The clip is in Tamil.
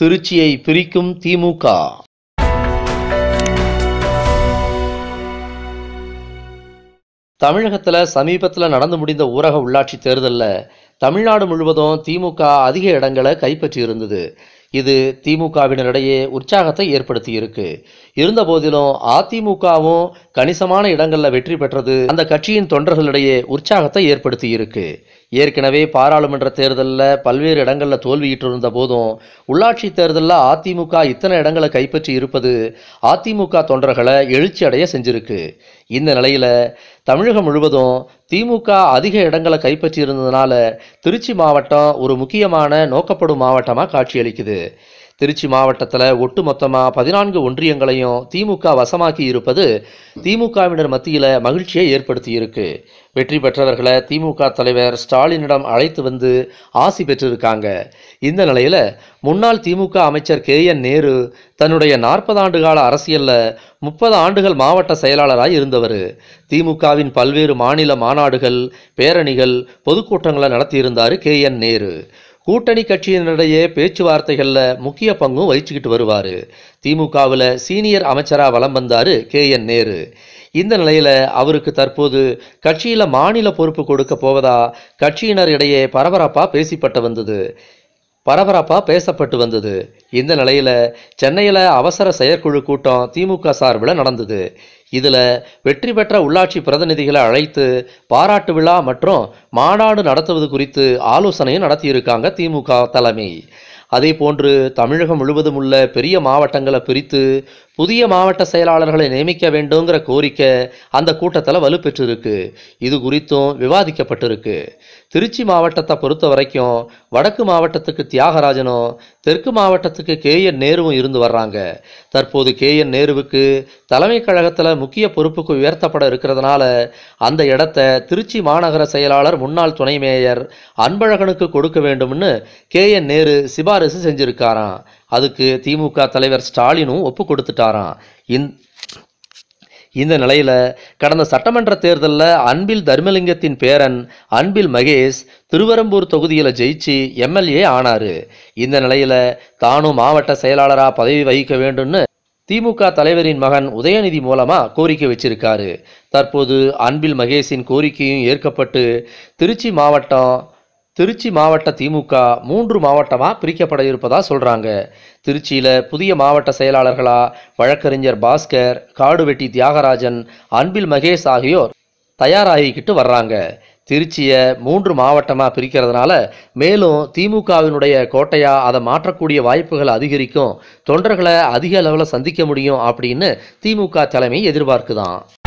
திருச்சியை பிரிக்கும் திமுக தமிழகத்தில் சமீபத்தில் நடந்து முடிந்த ஊரக உள்ளாட்சி தேர்தலில் தமிழ்நாடு முழுவதும் திமுக அதிக இடங்களை கைப்பற்றி இருந்தது இது திமுகவினரிடையே உற்சாகத்தை ஏற்படுத்தியிருக்கு இருந்த போதிலும் அதிமுகவும் கணிசமான இடங்களில் வெற்றி பெற்றது அந்த கட்சியின் தொண்டர்களிடையே உற்சாகத்தை ஏற்படுத்தியிருக்கு ஏற்கனவே பாராளுமன்ற தேர்தலில் பல்வேறு இடங்களில் தோல்வியிட்டு இருந்த போதும் உள்ளாட்சி தேர்தலில் அதிமுக இத்தனை இடங்களை கைப்பற்றி இருப்பது அதிமுக தொண்டர்களை எழுச்சி அடைய செஞ்சிருக்கு இந்த நிலையில் தமிழகம் முழுவதும் திமுக அதிக இடங்களை கைப்பற்றி இருந்ததுனால திருச்சி மாவட்டம் ஒரு முக்கியமான நோக்கப்படும் மாவட்டமாக காட்சியளிக்குது திருச்சி மாவட்டத்தில் ஒட்டுமொத்தமாக பதினான்கு ஒன்றியங்களையும் திமுக வசமாக்கி இருப்பது திமுகவினர் மத்தியில் மகிழ்ச்சியை ஏற்படுத்தியிருக்கு வெற்றி பெற்றவர்களை திமுக தலைவர் ஸ்டாலினிடம் அழைத்து வந்து ஆசி பெற்றிருக்காங்க இந்த நிலையில் முன்னாள் திமுக அமைச்சர் கே என் நேரு தன்னுடைய நாற்பது ஆண்டு கால அரசியலில் முப்பது ஆண்டுகள் மாவட்ட செயலாளராக இருந்தவர் திமுகவின் பல்வேறு மாநில மாநாடுகள் பேரணிகள் பொதுக்கூட்டங்களை நடத்தியிருந்தார் கே என் நேரு கூட்டணி கட்சியினரிடையே பேச்சுவார்த்தைகளில் முக்கிய பங்கும் வகிச்சுக்கிட்டு வருவார் திமுகவில் சீனியர் அமைச்சராக வலம் வந்தார் கே என் நேரு இந்த நிலையில் அவருக்கு தற்போது கட்சியில் மாநில பொறுப்பு கொடுக்க போவதா கட்சியினர் இடையே பரபரப்பாக பேசிப்பட்டு வந்தது பரபரப்பாக பேசப்பட்டு வந்தது இந்த நிலையில் சென்னையில் அவசர செயற்குழு கூட்டம் திமுக சார்பில் நடந்தது இதில் வெற்றி பெற்ற உள்ளாட்சி பிரதிநிதிகளை அழைத்து பாராட்டு விழா மற்றும் மாநாடு நடத்துவது குறித்து ஆலோசனையும் நடத்தியிருக்காங்க திமுக தலைமை அதே போன்று தமிழகம் முழுவதும் உள்ள பெரிய மாவட்டங்களை பிரித்து புதிய மாவட்ட செயலாளர்களை நியமிக்க வேண்டுங்கிற கோரிக்கை அந்த கூட்டத்தில் வலுப்பெற்றிருக்கு இது குறித்தும் விவாதிக்கப்பட்டிருக்கு திருச்சி மாவட்டத்தை பொறுத்த வரைக்கும் வடக்கு மாவட்டத்துக்கு தியாகராஜனும் தெற்கு மாவட்டத்துக்கு கே என் நேருவும் இருந்து வர்றாங்க தற்போது கே என் நேருவுக்கு தலைமை கழகத்தில் முக்கிய பொறுப்புக்கு உயர்த்தப்பட இருக்கிறதுனால அந்த இடத்த திருச்சி மாநகர செயலாளர் முன்னாள் துணை மேயர் அன்பழகனுக்கு கொடுக்க வேண்டும்னு கே என் நேரு சிபாரிசு செஞ்சிருக்காராம் அதுக்கு திமுக தலைவர் ஸ்டாலினும் ஒப்பு கொடுத்துட்டாராம் இந் இந்த நிலையில கடந்த சட்டமன்ற தேர்தலில் அன்பில் தர்மலிங்கத்தின் பேரன் அன்பில் மகேஷ் திருவரம்பூர் தொகுதியில் ஜெயிச்சு எம்எல்ஏ ஆனாரு இந்த நிலையில தானும் மாவட்ட செயலாளராக பதவி வகிக்க வேண்டும்னு திமுக தலைவரின் மகன் உதயநிதி மூலமா கோரிக்கை வச்சிருக்காரு தற்போது அன்பில் மகேஷின் கோரிக்கையும் ஏற்கப்பட்டு திருச்சி மாவட்டம் திருச்சி மாவட்ட திமுக மூன்று மாவட்டமாக பிரிக்கப்பட இருப்பதா சொல்கிறாங்க திருச்சியில் புதிய மாவட்ட செயலாளர்களாக வழக்கறிஞர் பாஸ்கர் காடுவெட்டி தியாகராஜன் அன்பில் மகேஷ் ஆகியோர் தயாராகிக்கிட்டு வர்றாங்க திருச்சியை மூன்று மாவட்டமாக பிரிக்கிறதுனால மேலும் திமுகவினுடைய கோட்டையாக அதை மாற்றக்கூடிய வாய்ப்புகள் அதிகரிக்கும் தொண்டர்களை அதிக அளவில் சந்திக்க முடியும் அப்படின்னு திமுக தலைமை எதிர்பார்க்குதான்